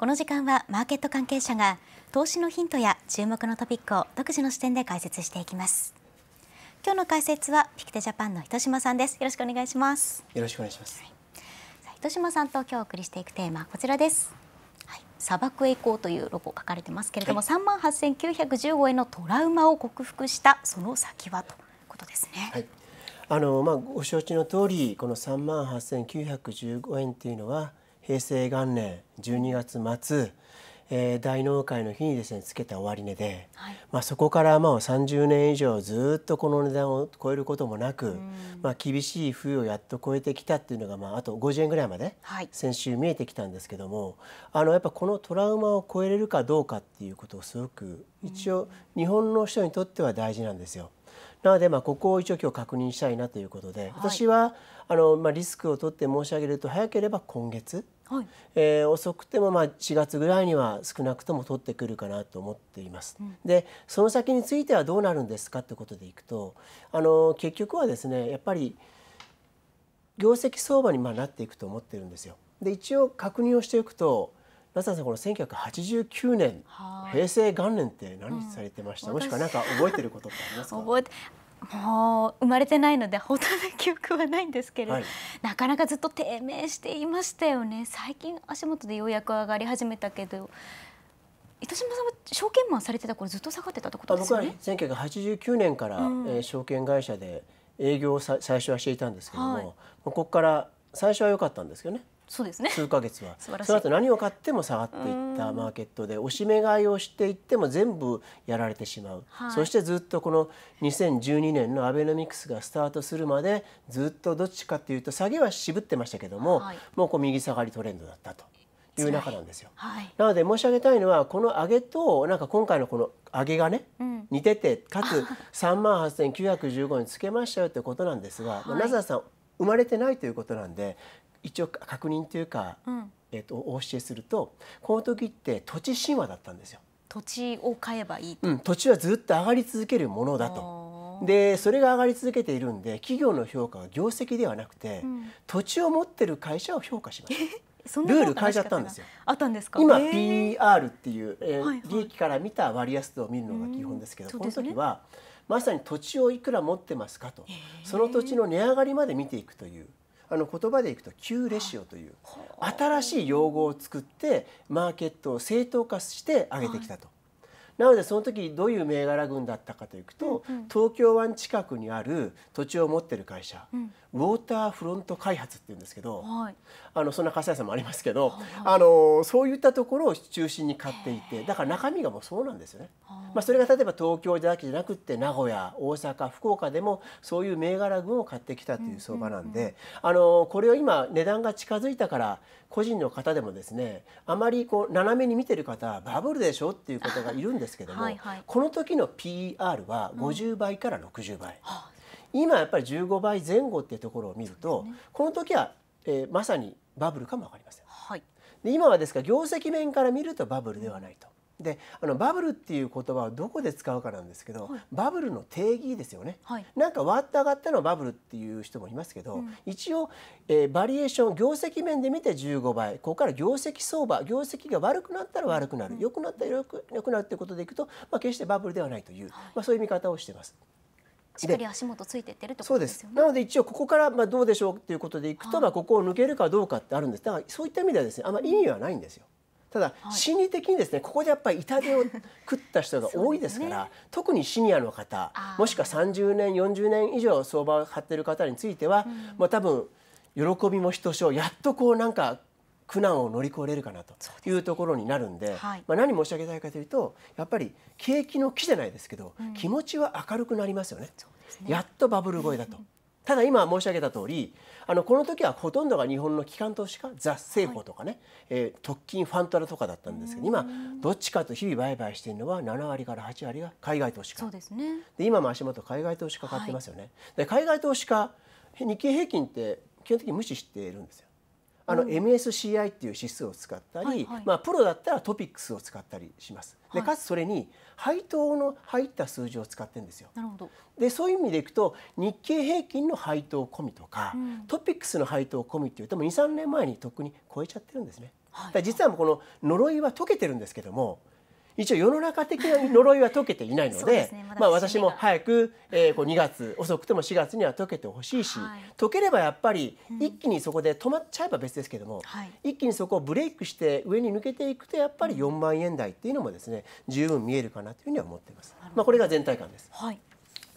この時間はマーケット関係者が投資のヒントや注目のトピックを独自の視点で解説していきます今日の解説はピクテジャパンの糸島さんですよろしくお願いしますよろしくお願いします、はい、さ島さんと今日お送りしていくテーマこちらですはい、砂漠へ行こうというロゴ書かれてますけれども、三万八千九百十五円のトラウマを克服したその先はということですね。はいあのまあ、ご承知の通りこの三万八千九百十五円というのは平成元年12月末、えー、大納会の日にですねつけた終値で、はい、まあ、そこからまあ30年以上ずっとこの値段を超えることもなく、まあ、厳しい冬をやっと超えてきたっていうのが、まあ、あと50円ぐらいまで先週見えてきたんですけども、はい、あのやっぱこのトラウマを超えれるかどうかっていうことをすごく一応日本の人にとっては大事なんですよ。なので、まあ、ここを一応今日確認したいなということで、私はあの、まあ、リスクを取って申し上げると早ければ今月、はい、えー、遅くてもまあ4月ぐらいには少なくとも取ってくるかなと思っています。うん、でその先についてはどうなるんですかってことでいくとあの結局はですねやっぱり業績相場にまなっていくと思ってるんですよ。で一応確認をしておくと那さんこの1989年平成元年って何されてました、うん、もしくは何か覚えてることってありますか 覚えてもう生まれてないので本当の記憶はないんですけれど、はい、なかなかずっと低迷していましたよね最近足元でようやく上がり始めたけど糸島さんは証券マンされてた頃ずっと下がってたってことですよね僕は1989年から、うん、えー、証券会社で営業をさ最初はしていたんですけども、はい、ここから最初は良かったんですけどねそうですね数ヶ月はその後何を買っても下がっていったマーケットで押し目買いをしていっても全部やられてしまう、はい、そしてずっとこの2012年のアベノミクスがスタートするまでずっとどっちかっていうと下げは渋ってましたけども、はい、もうこう右下がりトレンドだったと。いう中なんですよ、はい、なので申し上げたいのはこの上げとなんか今回のこの上げがね、うん、似ててかつ3 万8915円つけましたよということなんですが、はい、まなぜさん生まれてないということなんで一応確認というか、うん、えっと、お教えするとこの時って土地神話だったんですよ。土地を買えばいい、うん、土地はずっと上がり続けるものだとでそれが上がり続けているんで企業の評価は業績ではなくて、うん、土地を持ってる会社を評価します。ルール変えちゃったんですよ。あったんですか。今 PR っていう、えー、利益から見た割安度を見るのが基本ですけど、この時はまさに土地をいくら持ってますかと、その土地の値上がりまで見ていくというあの言葉でいくと Q レシオという新しい用語を作ってマーケットを正当化して上げてきたと。はいなのでその時どういう銘柄群だったかというと、うんうん、東京湾近くにある土地を持ってる会社、うん、ウォーターフロント開発っていうんですけど、はい、あのそんな笠谷さんもありますけど、はい、あのそういったところを中心に買っていてだから中身がもうそうなんですよね。まあ、それが例えば東京だけじゃなくて名古屋大阪福岡でもそういう銘柄群を買ってきたという相場なんで、うんうんうん、あのこれを今値段が近づいたから個人の方でもですねあまりこう斜めに見てる方バブルでしょっていう方がいるんですけどもはい、この時の PR は50倍から60倍、うん、今やっぱり15倍前後っていうところを見ると、ね、この時は、えー、まさにバブルかも分かりません。はい、で今はですが業績面から見るとバブルではないと。であのバブルっていう言葉をどこで使うかなんですけど、はい、バブルの定義ですよね、はい、なんかわっと上がったのはバブルっていう人もいますけど、うん、一応、えー、バリエーション業績面で見て15倍ここから業績相場業績が悪くなったら悪くなる、うん、良くなったら良く良くなるっていうことでいくと、まあ、決してバブルではないという、はい、まあ、そういう見方をしてます。しっかり足元ついてってるってことですよね。なので一応ここからまあどうでしょうっていうことでいくと、まあここを抜けるかどうかってあるんです。だからそういった意味ではですね、あんまり意味はないんですよ。ただ、心理的にですねここでやっぱり痛手を食った人が多いですからね、特にシニアの方もしくは30年40年以上相場を張ってる方については、うん、まあ、多分喜びもひとしおやっとこうなんか苦難を乗り越えれるかなというところになるんで、はい、まあ、何申し上げたいかというとやっぱり景気の木じゃないですけど、うん、気持ちは明るくなりますよね。ねやっとバブル越えだと、ただ今申し上げた通りあのこの時はほとんどが日本の機関投資家ザ・セイコとかね、はい、えー、特金ファントラとかだったんですけど今どっちかと日々売買しているのは7割から8割が海外投資家そうです、ね、で今も足元海外投資家買ってますよね、はい、で海外投資家日経平均って基本的に無視しているんですよあの MSCI っていう指数を使ったり、はいまあ、プロだったらトピックスを使ったりします。でかつそれに配当の入った数字を使ってるんですよ。なるほどでそういう意味でいくと日経平均の配当込みとか、うん、トピックスの配当込みっていうともう23年前にとっくに超えちゃってるんですね。はい、だ実はこの呪いは解けてるんですけども一応世の中的な呪いは解けていないのでね、まあ、私も早く、えー、こう2月遅くても4月には解けてほしいし、はい、解ければやっぱり一気にそこで止まっちゃえば別ですけども、はい、一気にそこをブレイクして上に抜けていくとやっぱり4万円台っていうのもですね十分見えるかなというふうには思っています。まあ、これが全体感です、はい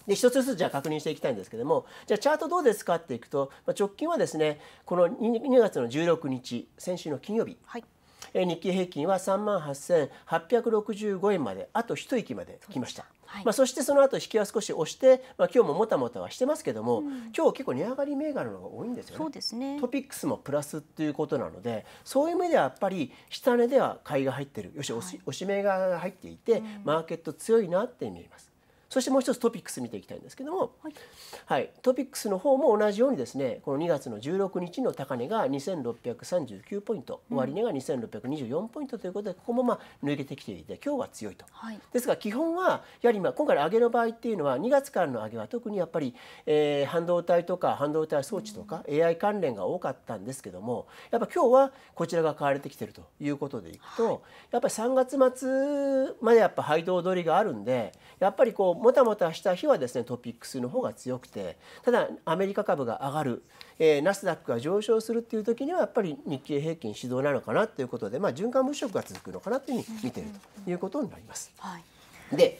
で一つずつじゃあ確認していきたいんですけどもじゃあチャートどうですかっていくと、まあ、直近はですねこの 2, 2月の16日先週の金曜日、はい日経平均は3万8865円まであと一息まで来ました。まあ、そしてその後引きは少し押して、まあ、今日ももたもたはしてますけども、うん、今日結構値上がり銘柄のが多いんですよねそうですねトピックスもプラスっていうことなのでそういう意味ではやっぱり下値では買いが入ってるよし押し,、はい、押し銘柄が入っていて、うん、マーケット強いなって見えます。そしてもう一つトピックス見ていきたいんですけども、はい、はい、トピックスの方も同じようにですねこの2月の16日の高値が2639ポイント、終値が2624ポイントということでここもまあ抜けてきていて今日は強いと、はい、ですが基本はやはり今今回の上げの場合っていうのは2月からの上げは特にやっぱり、えー、半導体とか半導体装置とか AI 関連が多かったんですけどもやっぱ今日はこちらが買われてきてるということでいくと、はい、やっぱり3月末までやっぱ配当取りがあるんでやっぱりこうもたもたした日はですねトピックスの方が強くてただアメリカ株が上がる、えナスダックが上昇するっていう時にはやっぱり日経平均指導なのかなということで、まあ、循環物色が続くのかなというふうに見ているということになります。はい、で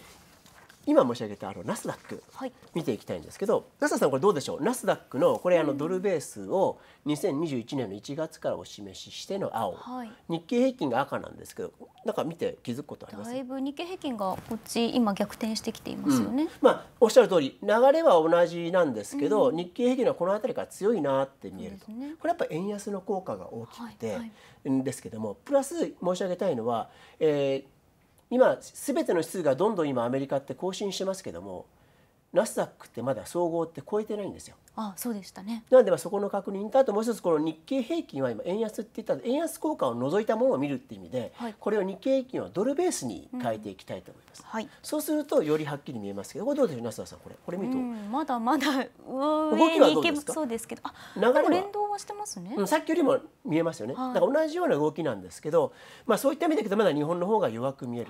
今申し上げたあのナスダック、はい、見ていきたいんですけどナスダさんこれどうでしょうナスダックのこれあのドルベースを2021年の1月からお示ししての青、はい、日経平均が赤なんですけどなんか見て気づくことありますだいぶ日経平均がこっち今逆転してきていますよね、うん、まあおっしゃる通り流れは同じなんですけど、うん、日経平均はこの辺りから強いなって見えると、ね、これやっぱ円安の効果が大きくて、はい、ですけどもプラス申し上げたいのは、えー、今全ての指数がどんどん今アメリカって更新してますけどもナスダックってまだ総合って超えてないんですよ。あそうでしたねなのでまあそこの確認とあともう一つこの日経平均は今円安って言ったの円安効果を除いたものを見るっていう意味で、はい、これを日経平均はドルベースに変えていきたいと思います、うん、はい、そうするとよりはっきり見えますけどこれどうでしょう那須田さんこれこれ見ると、うん、まだまだ上にいけそうですけどあ流れ連動はしてますね、うん、さっきよりも見えますよね、はい、だから同じような動きなんですけど、まあ、そういった意味でいくまだ日本の方が弱く見える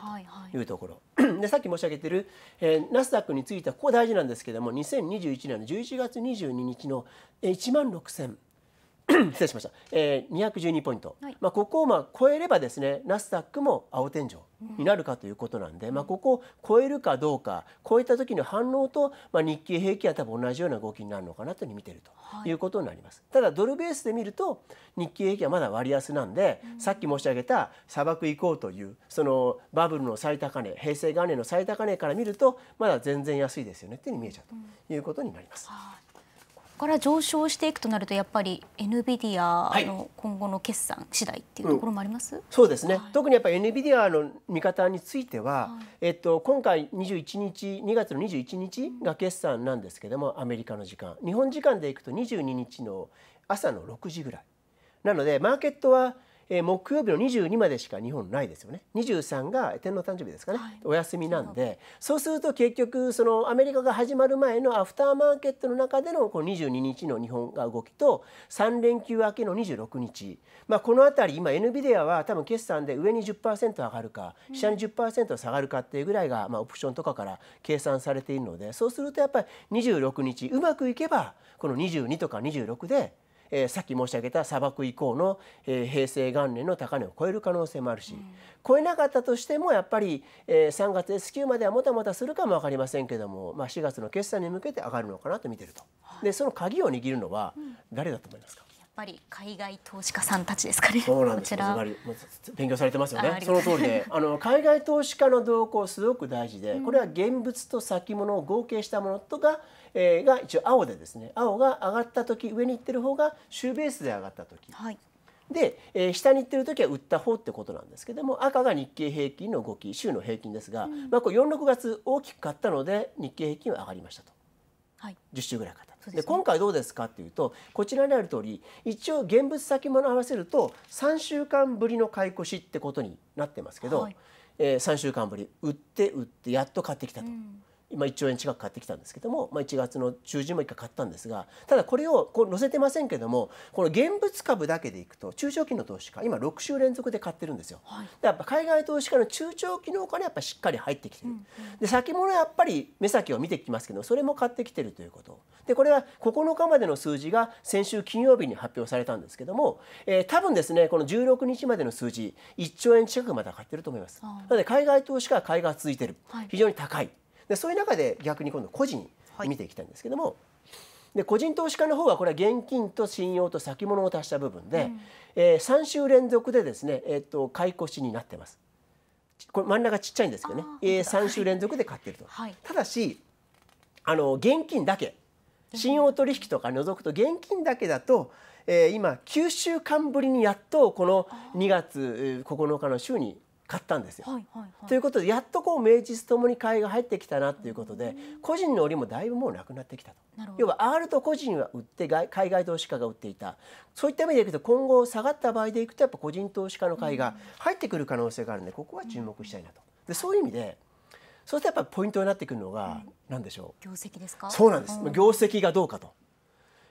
というところ、はいはい、でさっき申し上げている、えー、ナスダックについてはここ大事なんですけども2021年の11月22日の1万6000 失礼しました、えー、212ポイント、はい、まあ、ここをまあ超えればですねナスダックも青天井になるかということなんで、うん、まあ、ここを超えるかどうか超えた時の反応と、まあ、日経平均は多分同じような動きになるのかなというう見てるということになります、はい、ただドルベースで見ると日経平均はまだ割安なんで、うん、さっき申し上げた砂漠行こうというそのバブルの最高値平成元年の最高値から見るとまだ全然安いですよねっていうふうに見えちゃうということになります。うんこから上昇していくとなるとやっぱり NVIDIA の今後の決算次第っていうところもあります、はいうん、そうですね、はい、特にやっぱり NVIDIA の見方については、はい、えっと、今回21日2月の21日が決算なんですけどもアメリカの時間日本時間でいくと22日の朝の6時ぐらいなのでマーケットはえー、木曜日の22までしか日本ないですよね23が天皇誕生日ですかね、はい、お休みなんでそうすると結局そのアメリカが始まる前のアフターマーケットの中でのこの22日の日本が動きと3連休明けの26日、まあ、この辺り今 NVIDIA は多分決算で上に10%上がるか下に10%下がるかっていうぐらいが、まあ、オプションとかから計算されているのでそうするとやっぱり26日うまくいけばこの22とか26でえー、さっき申し上げた砂漠以降の、えー、平成元年の高値を超える可能性もあるし、うん、超えなかったとしてもやっぱり、えー、3月 S q まではもたもたするかも分かりませんけども、まあ、4月の決算に向けて上がるのかなと見てると、はい、でその鍵を握るのは誰だと思いますか、うんぱり海外投資家さんたちですかね。そうなんです勉強されてますよね。その通りで、あの海外投資家の動向すごく大事で、これは現物と先物を合計したものとか、えー、が一応青でですね、青が上がった時上に行ってる方が週ベースで上がった時。はい。で、えー、下に行ってる時は売った方ってことなんですけども赤が日経平均の動き週の平均ですが、うん、まあ、こ46月大きく買ったので日経平均は上がりましたと、はい、10週ぐらい買った。で、ね、今回どうですかっていうとこちらにある通り一応現物先物合わせると3週間ぶりの買い越しってことになってますけど、はい、えー、3週間ぶり売って売ってやっと買ってきたと。うん今1兆円近く買ってきたんですけども、まあ、1月の中旬も1回買ったんですがただこれをこう載せてませんけどもこの現物株だけでいくと中長期の投資家今6週連続で買ってるんですよ。はい、やっぱ海外投資家の中長期のお金やっぱしっかり入ってきてる。うんうん、で先物やっぱり目先を見てきますけどそれも買ってきてるということ。でこれは9日までの数字が先週金曜日に発表されたんですけども、えー、多分ですねこの16日までの数字1兆円近くまだ買ってると思います。なので海外投資家は買いが続いてる、はい、非常に高いでそういう中で逆に今度個人見ていきたいんですけども、はい、で個人投資家の方はこれは現金と信用と先物を足した部分で、うん、えー、3週連続でですね、えー、っと買い越しになってます。これ真ん中ちっちゃいんですけどね、えー、3週連続で買ってると、はい、ただしあの現金だけ信用取引とか除くと現金だけだと、えー、今9週間ぶりにやっとこの2月9日の週に買ったんですよ。はいはいはい、ということでやっとこう名実ともに買いが入ってきたなということで、個人の売りもだいぶもうなくなってきたと要は R と個人は売って海外投資家が売っていたそういった意味でいくと今後下がった場合でいくとやっぱ個人投資家の買いが入ってくる可能性があるんでここは注目したいなと。でそういう意味でそうするとやっぱりポイントになってくるのが何でしょう、業績ですかそうなんです、業績がどうかと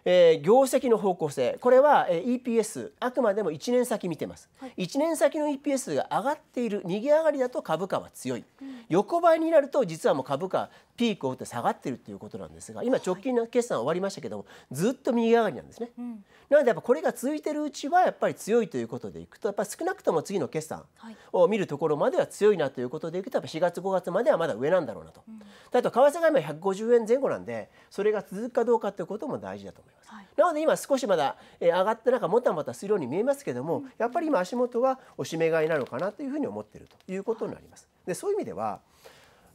えー、業績の方向性これは、えー、EPS あくまでも1年先見てます、はい、1年先の EPS が上がっている逃げ上がりだと株価は強い、うん、横ばいになると実はもう株価ピークを打って下がっているということなんですが今直近の決算終わりましたけどもずっと右上がりなんですね、うん、なのでやっぱこれが続いてるうちはやっぱり強いということでいくとやっぱ少なくとも次の決算を見るところまでは強いなということでいくとやっぱ4月5月まではまだ上なんだろうなと、うん、あと為替が今150円前後なんでそれが続くかどうかということも大事だと思います、はい、なので今少しまだ上がってなんかもたもたするように見えますけども、うん、やっぱり今足元はおしめ買いなのかなというふうに思っているということになります。でそういう意味では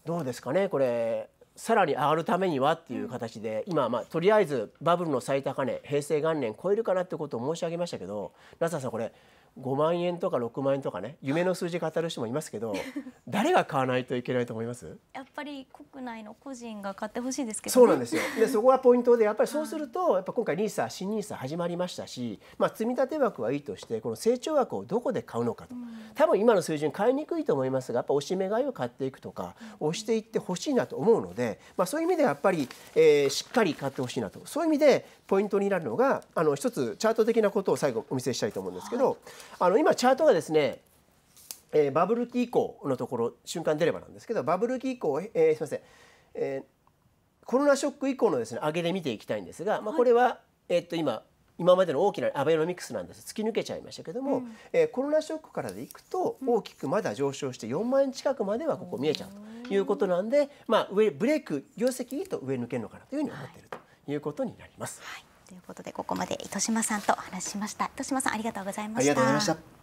どうですかねこれさらに上がるためにはっていう形で、うん、今まあとりあえずバブルの最高値平成元年超えるかなってことを申し上げましたけど夏田さんこれ5万円とか6万円とかね夢の数字語る人もいますけど 誰が買わないといけないと思いますやっぱり国内の個人が買ってほしいですけど、ね、そうなんですよ でそこがポイントでやっぱりそうすると、やっぱ今回ニーサ新ニーサ始まりましたし、まあ、積立枠はいいとしてこの成長枠をどこで買うのかと、うん、多分今の水準買いにくいと思いますがやっぱ押し目買いを買っていくとか押していってほしいなと思うので、まあ、そういう意味でやっぱり、えしっかり買ってほしいなとそういう意味でポイントになるのがあの一つチャート的なことを最後お見せしたいと思うんですけど、あの今チャートがですねえバブル期以降のところ瞬間出ればなんですけどバブル期以降、えすみません、えコロナショック以降のですね上げで見ていきたいんですが、まあ、これは、えっと今今までの大きなアベノミクスなんです突き抜けちゃいましたけども、うん、えー、コロナショックからでいくと大きくまだ上昇して4万円近くまではここ見えちゃうということなんで、まあ、上ブレイク業績いいと上抜けるのかなというふうに思っているということになります。はい、はい、ということでここまで糸島さんと話しました糸島さんありがとうございました。ありがとうございました